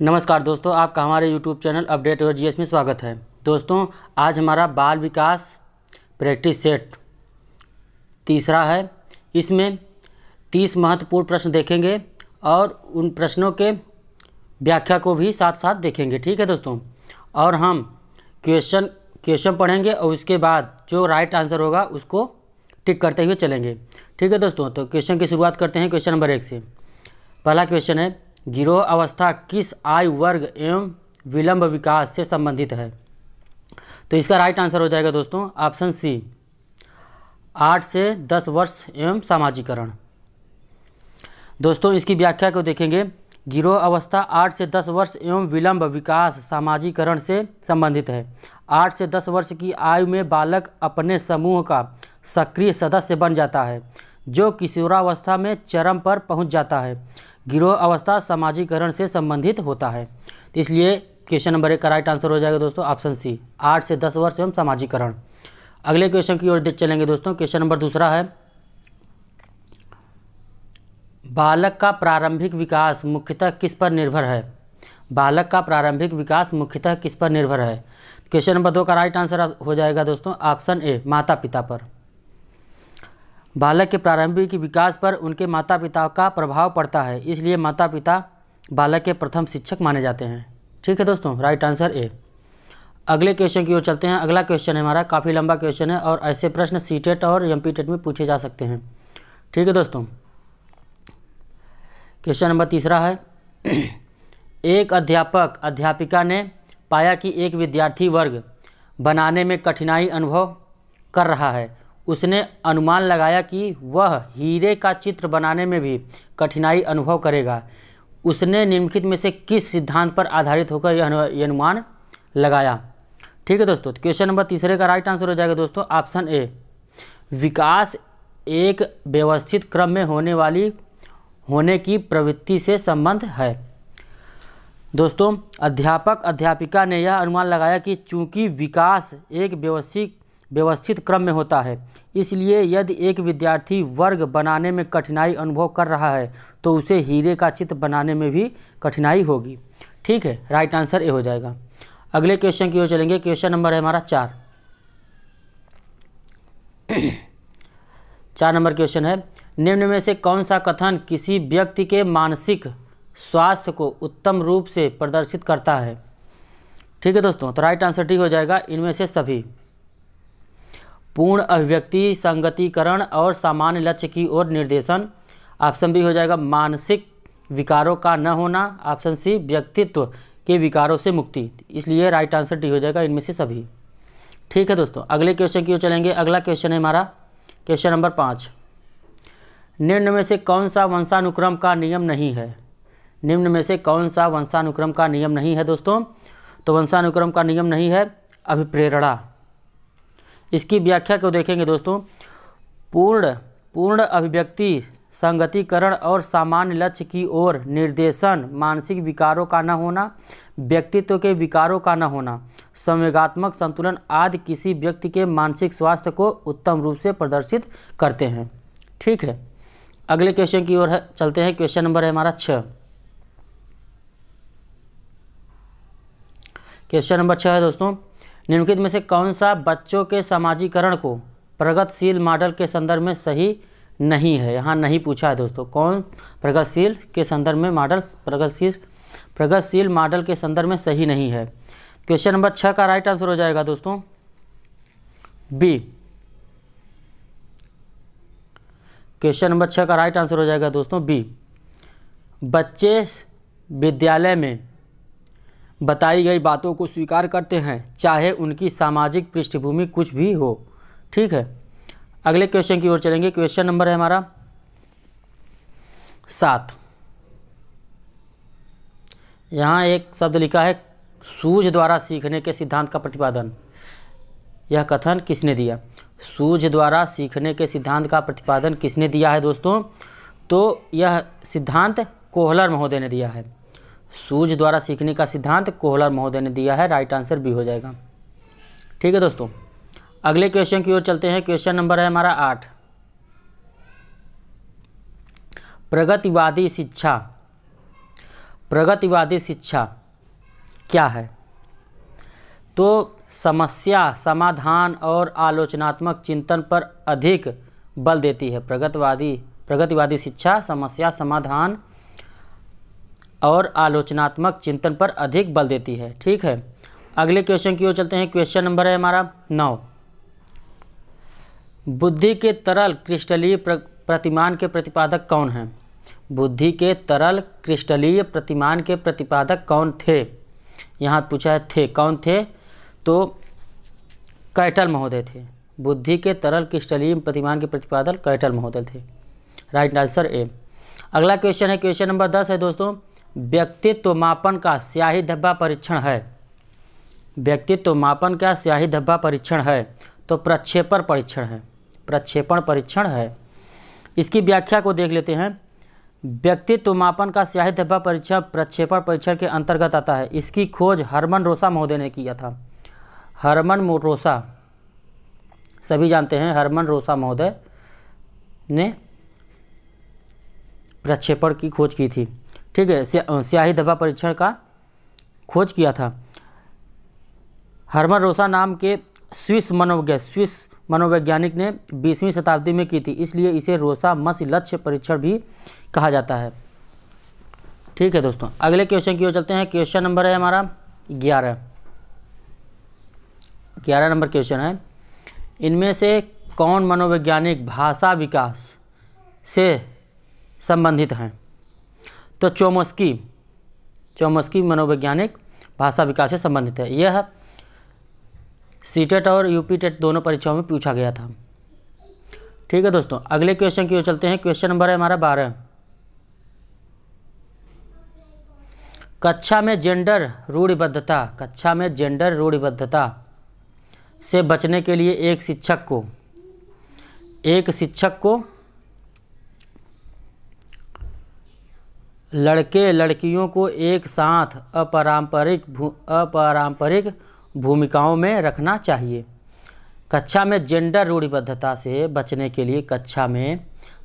नमस्कार दोस्तों आपका हमारे यूट्यूब चैनल अपडेट और जीएस में स्वागत है दोस्तों आज हमारा बाल विकास प्रैक्टिस सेट तीसरा है इसमें तीस महत्वपूर्ण प्रश्न देखेंगे और उन प्रश्नों के व्याख्या को भी साथ साथ देखेंगे ठीक है दोस्तों और हम क्वेश्चन क्वेश्चन पढ़ेंगे और उसके बाद जो राइट आंसर होगा उसको टिक करते हुए चलेंगे ठीक है दोस्तों तो क्वेश्चन की शुरुआत करते हैं क्वेश्चन नंबर एक से पहला क्वेश्चन है गिरोह अवस्था किस आयु वर्ग एवं विलंब विकास से संबंधित है तो इसका राइट आंसर हो जाएगा दोस्तों ऑप्शन सी आठ से दस वर्ष एवं सामाजिकरण दोस्तों इसकी व्याख्या को देखेंगे गिरोह अवस्था आठ से दस वर्ष एवं विलंब विकास सामाजिकरण से संबंधित है आठ से दस वर्ष की आयु में बालक अपने समूह का सक्रिय सदस्य बन जाता है जो किशोरावस्था में चरम पर पहुंच जाता है गिरोह अवस्था समाजीकरण से संबंधित होता है इसलिए क्वेश्चन नंबर एक का राइट आंसर हो जाएगा दोस्तों ऑप्शन सी आठ से दस वर्ष एवं समाजीकरण अगले क्वेश्चन की ओर चलेंगे दोस्तों क्वेश्चन नंबर दूसरा है बालक का प्रारंभिक विकास मुख्यतः किस पर निर्भर है बालक का प्रारंभिक विकास मुख्यतः किस पर निर्भर है क्वेश्चन नंबर दो का राइट आंसर हो जाएगा दोस्तों ऑप्शन ए माता पिता पर बालक के प्रारंभिक विकास पर उनके माता पिता का प्रभाव पड़ता है इसलिए माता पिता बालक के प्रथम शिक्षक माने जाते हैं ठीक है दोस्तों राइट आंसर ए अगले क्वेश्चन की ओर चलते हैं अगला क्वेश्चन है हमारा काफ़ी लंबा क्वेश्चन है और ऐसे प्रश्न सी टेट e और एम टेट e में पूछे जा सकते हैं ठीक है दोस्तों क्वेश्चन नंबर तीसरा है एक अध्यापक अध्यापिका ने पाया कि एक विद्यार्थी वर्ग बनाने में कठिनाई अनुभव कर रहा है उसने अनुमान लगाया कि वह हीरे का चित्र बनाने में भी कठिनाई अनुभव करेगा उसने निम्नलिखित में से किस सिद्धांत पर आधारित होकर यह अनुमान लगाया ठीक है दोस्तों क्वेश्चन नंबर तीसरे का राइट आंसर हो जाएगा दोस्तों ऑप्शन ए विकास एक व्यवस्थित क्रम में होने वाली होने की प्रवृत्ति से संबंध है दोस्तों अध्यापक अध्यापिका ने यह अनुमान लगाया कि चूंकि विकास एक व्यवस्थित व्यवस्थित क्रम में होता है इसलिए यदि एक विद्यार्थी वर्ग बनाने में कठिनाई अनुभव कर रहा है तो उसे हीरे का चित्र बनाने में भी कठिनाई होगी ठीक है राइट आंसर ए हो जाएगा अगले क्वेश्चन की ओर चलेंगे क्वेश्चन नंबर है हमारा चार चार नंबर क्वेश्चन है निम्न में से कौन सा कथन किसी व्यक्ति के मानसिक स्वास्थ्य को उत्तम रूप से प्रदर्शित करता है ठीक है दोस्तों तो राइट आंसर ठीक हो जाएगा इनमें से सभी पूर्ण अभिव्यक्ति संगतिकरण और सामान्य लक्ष्य की ओर निर्देशन ऑप्शन बी हो जाएगा मानसिक विकारों का न होना ऑप्शन सी व्यक्तित्व के विकारों से मुक्ति इसलिए राइट आंसर डी हो जाएगा इनमें से सभी ठीक है दोस्तों अगले क्वेश्चन की ओर चलेंगे अगला क्वेश्चन है हमारा क्वेश्चन नंबर पाँच निम्न में से कौन सा वंशानुक्रम का नियम नहीं है निम्न में से कौन सा वंशानुक्रम का नियम नहीं है दोस्तों तो वंशानुक्रम का नियम नहीं है अभिप्रेरणा इसकी व्याख्या को देखेंगे दोस्तों पूर्ण पूर्ण अभिव्यक्ति संगतिकरण और सामान्य लक्ष्य की ओर निर्देशन मानसिक विकारों का न होना व्यक्तित्व के विकारों का न होना संवेगात्मक संतुलन आदि किसी व्यक्ति के मानसिक स्वास्थ्य को उत्तम रूप से प्रदर्शित करते हैं ठीक है अगले क्वेश्चन की ओर है चलते हैं क्वेश्चन नंबर है हमारा छः क्वेश्चन नंबर छः है दोस्तों निम्नलिखित में से कौन सा बच्चों के समाजीकरण को प्रगतिशील मॉडल के संदर्भ में सही नहीं है यहाँ नहीं पूछा है दोस्तों कौन प्रगतिशील के संदर्भ में मॉडल प्रगतिशील प्रगतिशील मॉडल के संदर्भ में सही नहीं है क्वेश्चन नंबर छः का राइट आंसर हो जाएगा दोस्तों बी क्वेश्चन नंबर छः का राइट आंसर हो जाएगा दोस्तों बी बच्चे विद्यालय में बताई गई बातों को स्वीकार करते हैं चाहे उनकी सामाजिक पृष्ठभूमि कुछ भी हो ठीक है अगले क्वेश्चन की ओर चलेंगे क्वेश्चन नंबर है हमारा सात यहाँ एक शब्द लिखा है सूझ द्वारा सीखने के सिद्धांत का प्रतिपादन यह कथन किसने दिया सूझ द्वारा सीखने के सिद्धांत का प्रतिपादन किसने दिया है दोस्तों तो यह सिद्धांत कोहलर महोदय ने दिया है सूज द्वारा सीखने का सिद्धांत कोहलर महोदय ने दिया है राइट आंसर भी हो जाएगा ठीक है दोस्तों अगले क्वेश्चन की ओर चलते हैं क्वेश्चन नंबर है हमारा आठ प्रगतिवादी शिक्षा प्रगतिवादी शिक्षा क्या है तो समस्या समाधान और आलोचनात्मक चिंतन पर अधिक बल देती है प्रगतिवादी प्रगतिवादी शिक्षा समस्या समाधान और आलोचनात्मक चिंतन पर अधिक बल देती है ठीक है अगले क्वेश्चन की ओर चलते हैं क्वेश्चन नंबर है हमारा नौ बुद्धि के तरल क्रिस्टलीय प्रतिमान के प्रतिपादक कौन हैं बुद्धि के तरल क्रिस्टलीय प्रतिमान के प्रतिपादक कौन थे यहाँ पूछा है थे कौन थे तो कैटल महोदय थे बुद्धि के तरल क्रिस्टलीय प्रतिमान के प्रतिपादक कैटल महोदय थे राइट आंसर ए अगला क्वेश्चन है क्वेश्चन नंबर दस है दोस्तों व्यक्तित्व मापन का स्याही धब्बा परीक्षण है व्यक्तित्व मापन का स्याही धब्बा परीक्षण है तो प्रक्षेपण परीक्षण है प्रक्षेपण परीक्षण है इसकी व्याख्या को देख लेते हैं व्यक्तित्व मापन का स्याही धब्बा परीक्षण प्रक्षेपण परीक्षण के अंतर्गत आता है इसकी खोज हरमन रोसा महोदय ने किया था हरमन रोसा सभी जानते हैं हरमन रोसा महोदय ने प्रक्षेपण की खोज की थी ठीक है स्याही दबा परीक्षण का खोज किया था हरमन रोसा नाम के स्विस मनोवैज्ञ स्विस मनोवैज्ञानिक ने 20वीं शताब्दी में की थी इसलिए इसे रोसा मस लक्ष्य परीक्षण भी कहा जाता है ठीक है दोस्तों अगले क्वेश्चन की ओर चलते हैं क्वेश्चन नंबर है हमारा ग्यारह ग्यारह नंबर क्वेश्चन है इनमें से कौन मनोवैज्ञानिक भाषा विकास से संबंधित हैं तो चोमस्की चोमस्की मनोवैज्ञानिक भाषा विकास से संबंधित है यह सीटेट और यूपी टेट दोनों परीक्षाओं में पूछा गया था ठीक है दोस्तों अगले क्वेश्चन की ओर चलते हैं क्वेश्चन नंबर है हमारा बारह कक्षा में जेंडर रूढ़िबद्धता कक्षा में जेंडर रूढ़िबद्धता से बचने के लिए एक शिक्षक को एक शिक्षक को लड़के लड़कियों को एक साथ अपारंपरिक भू अपारंपरिक भूमिकाओं में रखना चाहिए कक्षा में जेंडर रूढ़िबद्धता से बचने के लिए कक्षा में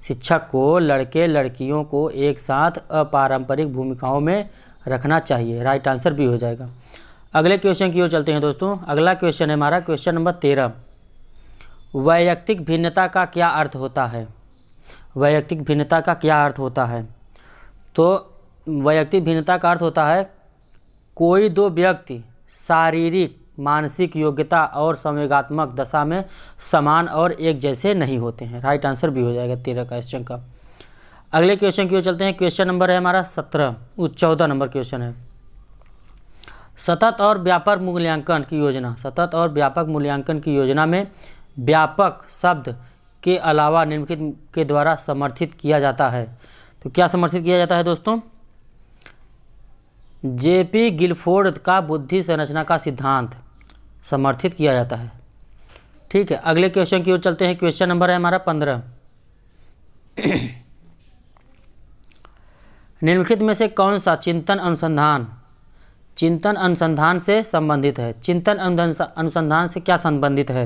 शिक्षक को लड़के लड़कियों को एक साथ अपारंपरिक भूमिकाओं में रखना चाहिए राइट आंसर भी हो जाएगा अगले क्वेश्चन की ओर चलते हैं दोस्तों अगला क्वेश्चन है हमारा क्वेश्चन नंबर तेरह वैयक्तिक भिन्नता का क्या अर्थ होता है वैयक्तिक भिन्नता का क्या अर्थ होता है तो वैयक्तिक भिन्नता का अर्थ होता है कोई दो व्यक्ति शारीरिक मानसिक योग्यता और संवेगात्मक दशा में समान और एक जैसे नहीं होते हैं राइट आंसर भी हो जाएगा तेरह क्वेश्चन का अगले क्वेश्चन की ओर चलते हैं क्वेश्चन नंबर है हमारा सत्रह वो चौदह नंबर क्वेश्चन है सतत और व्यापक मूल्यांकन की योजना सतत और व्यापक मूल्यांकन की योजना में व्यापक शब्द के अलावा निम्नलिखित के द्वारा समर्थित किया जाता है तो क्या समर्थित किया जाता है दोस्तों जेपी गिलफोर्ड का बुद्धि संरचना का सिद्धांत समर्थित किया जाता है ठीक है अगले क्वेश्चन की ओर चलते हैं क्वेश्चन नंबर है हमारा पंद्रह निम्नलिखित में से कौन सा चिंतन अनुसंधान चिंतन अनुसंधान से संबंधित है चिंतन अनुसंधान से क्या संबंधित है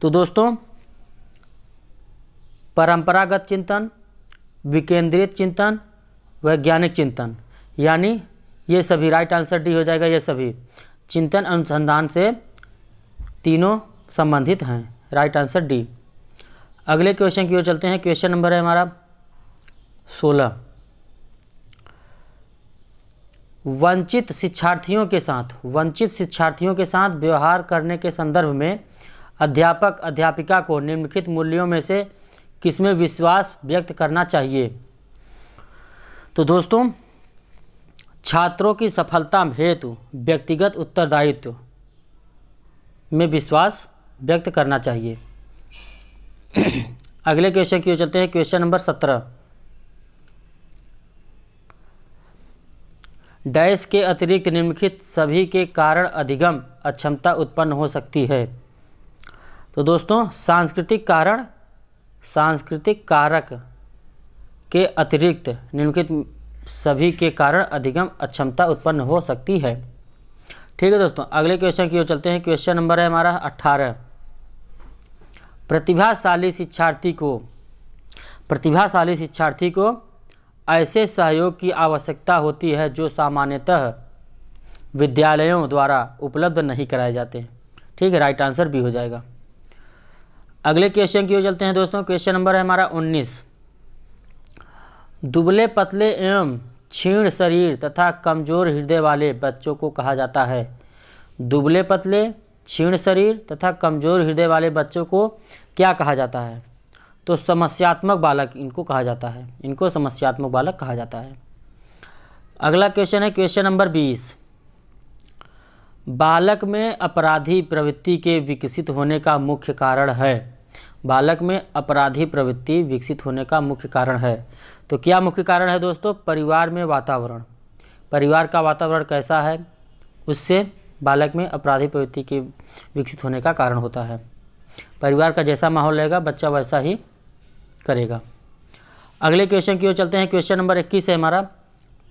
तो दोस्तों परंपरागत चिंतन विकेंद्रित चिंतन वैज्ञानिक चिंतन यानी ये सभी राइट आंसर डी हो जाएगा ये सभी चिंतन अनुसंधान से तीनों संबंधित हैं राइट आंसर डी अगले क्वेश्चन की ओर चलते हैं क्वेश्चन नंबर है हमारा सोलह वंचित शिक्षार्थियों के साथ वंचित शिक्षार्थियों के साथ व्यवहार करने के संदर्भ में अध्यापक अध्यापिका को निम्नलिखित मूल्यों में से किसमें विश्वास व्यक्त करना चाहिए तो दोस्तों छात्रों की सफलता हेतु व्यक्तिगत उत्तरदायित्व में विश्वास व्यक्त करना चाहिए अगले क्वेश्चन की ओर चलते हैं क्वेश्चन नंबर सत्रह डैश के अतिरिक्त निम्नलिखित सभी के कारण अधिगम अक्षमता उत्पन्न हो सकती है तो दोस्तों सांस्कृतिक कारण सांस्कृतिक कारक के अतिरिक्त निम्नलिखित सभी के कारण अधिगम अक्षमता उत्पन्न हो सकती है ठीक है दोस्तों अगले क्वेश्चन की ओर चलते हैं क्वेश्चन नंबर है हमारा अट्ठारह प्रतिभाशाली शिक्षार्थी को प्रतिभाशाली शिक्षार्थी को ऐसे सहयोग की आवश्यकता होती है जो सामान्यतः विद्यालयों द्वारा उपलब्ध नहीं कराए जाते ठीक है राइट आंसर भी हो जाएगा अगले क्वेश्चन की ओर चलते हैं दोस्तों क्वेश्चन नंबर है हमारा उन्नीस दुबले पतले एवं क्षीण शरीर तथा कमज़ोर हृदय वाले बच्चों को कहा जाता है दुबले पतले क्षीण शरीर तथा कमज़ोर हृदय वाले बच्चों को क्या कहा जाता है तो समस्यात्मक बालक इनको कहा जाता है इनको समस्यात्मक बालक कहा जाता है अगला क्वेश्चन है क्वेश्चन नंबर बीस बालक में अपराधी प्रवृत्ति के विकसित होने का मुख्य कारण है बालक में अपराधी प्रवृत्ति विकसित होने का मुख्य कारण है तो क्या मुख्य कारण है दोस्तों परिवार में वातावरण परिवार का वातावरण कैसा है उससे बालक में अपराधी प्रवृत्ति के विकसित होने का कारण होता है परिवार का जैसा माहौल रहेगा बच्चा वैसा ही करेगा अगले क्वेश्चन की ओर चलते हैं क्वेश्चन नंबर इक्कीस है हमारा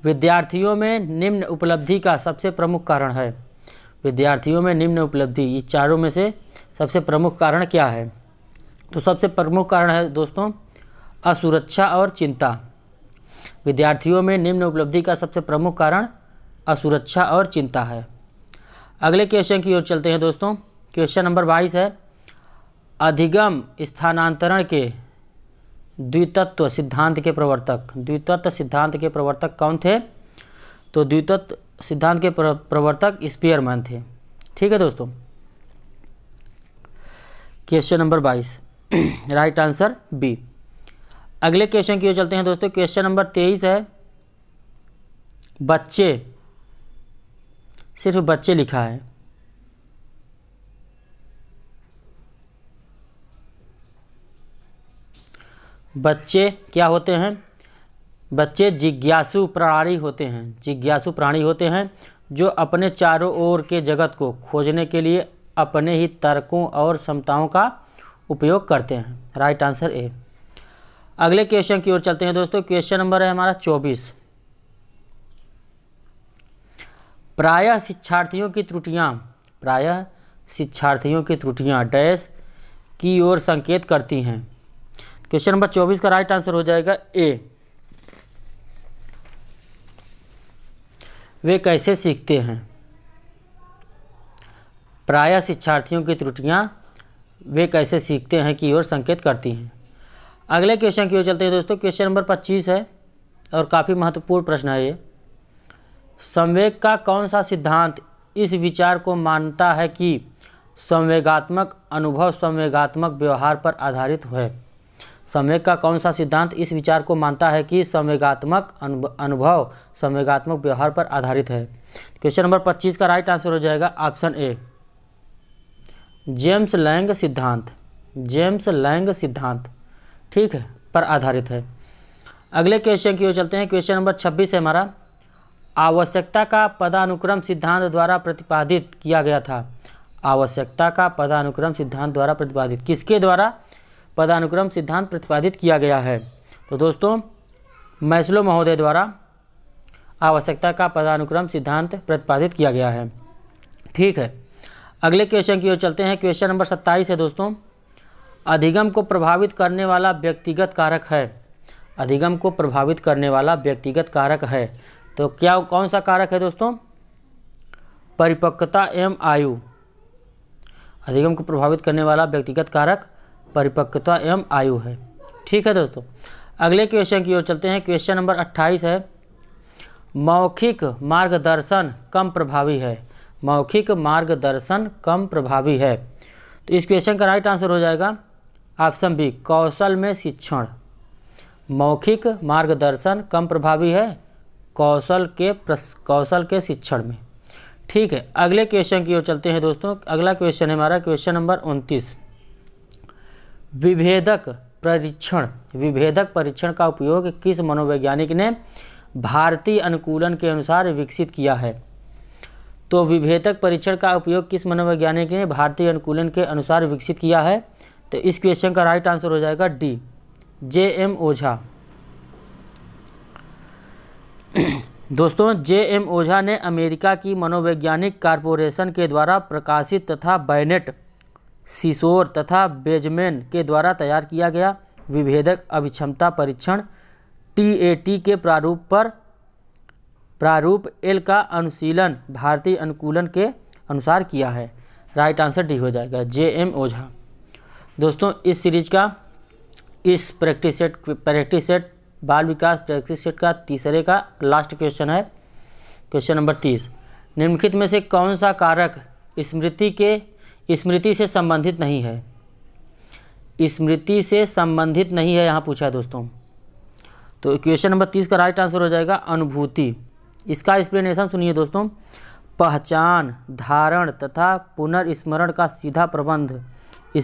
विद्यार्थियों में निम्न उपलब्धि का सबसे प्रमुख कारण है विद्यार्थियों में निम्न उपलब्धि ये चारों में से सबसे प्रमुख कारण क्या है तो सबसे प्रमुख कारण है दोस्तों असुरक्षा और चिंता विद्यार्थियों में निम्न उपलब्धि का सबसे प्रमुख कारण असुरक्षा और चिंता है अगले क्वेश्चन की ओर चलते हैं दोस्तों क्वेश्चन नंबर बाईस है अधिगम स्थानांतरण के द्वितत्व सिद्धांत के प्रवर्तक द्वितत्व सिद्धांत के प्रवर्तक कौन थे तो द्वितत्व सिद्धांत के प्रवर्तक स्पीयरमैन थे ठीक है दोस्तों क्वेश्चन नंबर बाईस राइट आंसर बी अगले क्वेश्चन की ओर चलते हैं दोस्तों क्वेश्चन नंबर तेईस है बच्चे सिर्फ बच्चे लिखा है बच्चे क्या होते हैं बच्चे जिज्ञासु प्राणी होते हैं जिज्ञासु प्राणी होते हैं जो अपने चारों ओर के जगत को खोजने के लिए अपने ही तर्कों और क्षमताओं का उपयोग करते हैं राइट आंसर ए अगले क्वेश्चन की ओर चलते हैं दोस्तों क्वेश्चन नंबर है हमारा चौबीस प्रायः शिक्षार्थियों की त्रुटियां प्रायः शिक्षार्थियों की त्रुटियां डैश की ओर संकेत करती हैं क्वेश्चन नंबर चौबीस का राइट आंसर हो जाएगा ए वे कैसे सीखते हैं प्रायः शिक्षार्थियों की त्रुटियां वे कैसे सीखते हैं की ओर संकेत करती हैं अगले क्वेश्चन की ओर चलते हैं दोस्तों क्वेश्चन नंबर पच्चीस है और काफ़ी महत्वपूर्ण प्रश्न है ये संवेग का कौन सा सिद्धांत इस विचार को मानता है कि संवेगात्मक अनुभव संवेगात्मक व्यवहार पर आधारित है संवेग का कौन सा सिद्धांत इस विचार को मानता है कि संवेगात्मक अनुभव संवेगात्मक व्यवहार पर आधारित है क्वेश्चन नंबर 25 का राइट आंसर हो जाएगा ऑप्शन ए जेम्स लैंग सिद्धांत जेम्स लैंग सिद्धांत ठीक है पर आधारित है अगले क्वेश्चन की ओर चलते हैं क्वेश्चन नंबर छब्बीस है हमारा आवश्यकता का पदानुक्रम सिद्धांत द्वारा प्रतिपादित किया गया था आवश्यकता का पदानुक्रम सिद्धांत द्वारा प्रतिपादित किसके द्वारा पदानुक्रम सिद्धांत प्रतिपादित किया गया है तो दोस्तों मैसलो महोदय द्वारा आवश्यकता का पदानुक्रम सिद्धांत प्रतिपादित किया गया है ठीक है अगले क्वेश्चन की ओर चलते हैं क्वेश्चन नंबर सत्ताईस है दोस्तों अधिगम को प्रभावित करने वाला व्यक्तिगत कारक है अधिगम को प्रभावित करने वाला व्यक्तिगत कारक है तो क्या कौन सा कारक है दोस्तों परिपक्वता एवं आयु अधिगम को प्रभावित करने वाला व्यक्तिगत कारक परिपक्वता एवं आयु है ठीक है दोस्तों अगले क्वेश्चन की ओर चलते हैं क्वेश्चन नंबर 28 है मौखिक मार्गदर्शन कम प्रभावी है मौखिक मार्गदर्शन कम प्रभावी है तो इस क्वेश्चन का राइट आंसर हो जाएगा ऑप्शन बी कौशल में शिक्षण मौखिक मार्गदर्शन कम प्रभावी है कौशल के प्रस कौशल के शिक्षण में ठीक है अगले क्वेश्चन की ओर चलते हैं दोस्तों अगला क्वेश्चन है हमारा क्वेश्चन नंबर उनतीस विभेदक परीक्षण विभेदक परीक्षण का उपयोग किस मनोवैज्ञानिक ने भारतीय अनुकूलन के अनुसार विकसित किया है तो विभेदक परीक्षण का उपयोग किस मनोवैज्ञानिक ने भारतीय अनुकूलन के अनुसार विकसित किया है तो इस क्वेश्चन का राइट आंसर हो जाएगा डी जे एम ओझा दोस्तों जे एम ओझा ने अमेरिका की मनोवैज्ञानिक कारपोरेशन के द्वारा प्रकाशित तथा बैनेट सिसोर तथा बेजमेन के द्वारा तैयार किया गया विभेदक अभिक्षमता परीक्षण टी के प्रारूप पर प्रारूप एल का अनुशीलन भारतीय अनुकूलन के अनुसार किया है राइट आंसर डी हो जाएगा जे एम ओझा दोस्तों इस सीरीज का इस प्रैक्टिस सेट प्रैक्टिस सेट बाल विकास प्रैक्टिस सेट का तीसरे का लास्ट क्वेश्चन है क्वेश्चन नंबर तीस निम्नलिखित में से कौन सा कारक स्मृति के स्मृति से संबंधित नहीं है स्मृति से संबंधित नहीं है यहाँ पूछा है दोस्तों तो क्वेश्चन नंबर तीस का राइट आंसर हो जाएगा अनुभूति इसका एक्सप्लेनेशन सुनिए दोस्तों पहचान धारण तथा पुनर्स्मरण का सीधा प्रबंध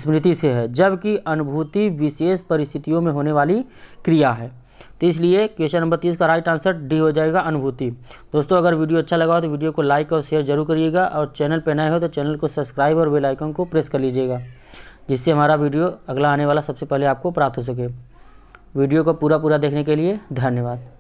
स्मृति से है जबकि अनुभूति विशेष परिस्थितियों में होने वाली क्रिया है तो इसलिए क्वेश्चन नंबर तीस का राइट आंसर डी हो जाएगा अनुभूति दोस्तों अगर वीडियो अच्छा लगा हो तो वीडियो को लाइक और शेयर जरूर करिएगा और चैनल पर नए हो तो चैनल को सब्सक्राइब और बेल आइकन को प्रेस कर लीजिएगा जिससे हमारा वीडियो अगला आने वाला सबसे पहले आपको प्राप्त हो सके वीडियो को पूरा पूरा देखने के लिए धन्यवाद